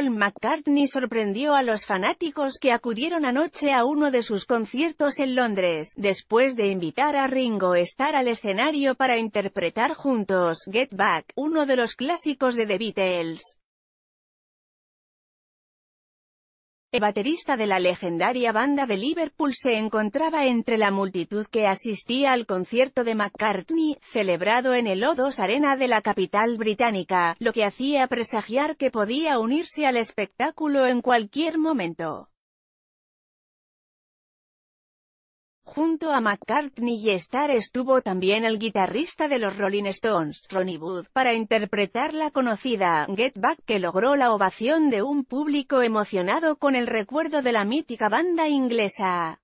Paul McCartney sorprendió a los fanáticos que acudieron anoche a uno de sus conciertos en Londres, después de invitar a Ringo a estar al escenario para interpretar juntos Get Back, uno de los clásicos de The Beatles. El baterista de la legendaria banda de Liverpool se encontraba entre la multitud que asistía al concierto de McCartney, celebrado en el O2 Arena de la capital británica, lo que hacía presagiar que podía unirse al espectáculo en cualquier momento. Junto a McCartney y Starr estuvo también el guitarrista de los Rolling Stones, Ronnie Wood, para interpretar la conocida Get Back que logró la ovación de un público emocionado con el recuerdo de la mítica banda inglesa.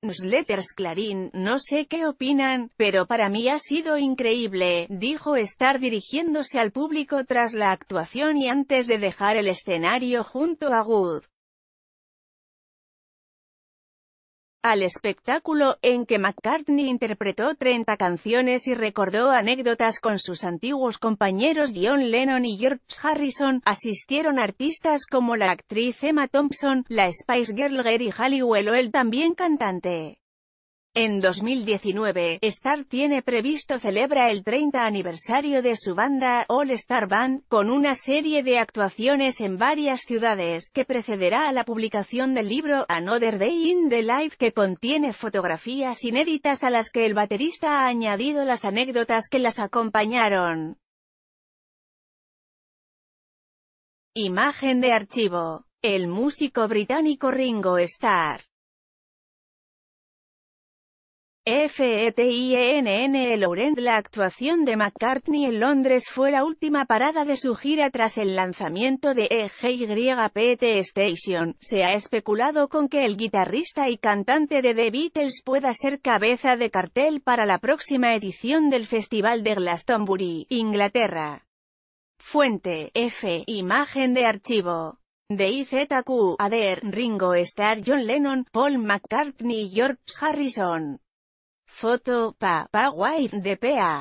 Newsletters Clarín, no sé qué opinan, pero para mí ha sido increíble, dijo Starr dirigiéndose al público tras la actuación y antes de dejar el escenario junto a Wood. al espectáculo, en que McCartney interpretó 30 canciones y recordó anécdotas con sus antiguos compañeros John Lennon y George Harrison, asistieron artistas como la actriz Emma Thompson, la Spice Girl Gary Halliwell o el también cantante en 2019, Star tiene previsto celebra el 30 aniversario de su banda, All Star Band, con una serie de actuaciones en varias ciudades, que precederá a la publicación del libro Another Day in the Life que contiene fotografías inéditas a las que el baterista ha añadido las anécdotas que las acompañaron. Imagen de archivo. El músico británico Ringo Starr FETINN e La actuación de McCartney en Londres fue la última parada de su gira tras el lanzamiento de EGYPT Station. Se ha especulado con que el guitarrista y cantante de The Beatles pueda ser cabeza de cartel para la próxima edición del Festival de Glastonbury, Inglaterra. Fuente, F, imagen de archivo. DIZQ, Ader, Ringo Starr, John Lennon, Paul McCartney George Harrison. Foto, pa, pa, de PA.